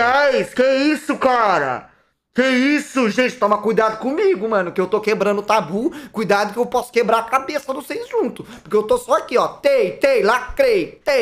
reais. É que isso, cara? Que isso, gente? Toma cuidado comigo, mano, que eu tô quebrando o tabu. Cuidado que eu posso quebrar a cabeça dos seis junto. Porque eu tô só aqui, ó. Tei, tei, lacrei, tei.